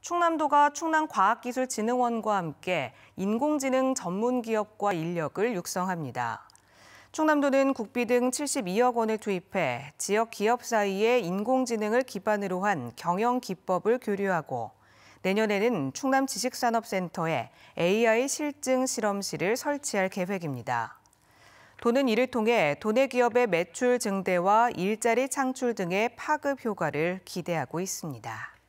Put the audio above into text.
충남도가 충남과학기술진흥원과 함께 인공지능 전문 기업과 인력을 육성합니다. 충남도는 국비 등 72억 원을 투입해 지역 기업 사이에 인공지능을 기반으로 한 경영 기법을 교류하고 내년에는 충남 지식산업센터에 AI 실증 실험실을 설치할 계획입니다. 도는 이를 통해 도내 기업의 매출 증대와 일자리 창출 등의 파급 효과를 기대하고 있습니다.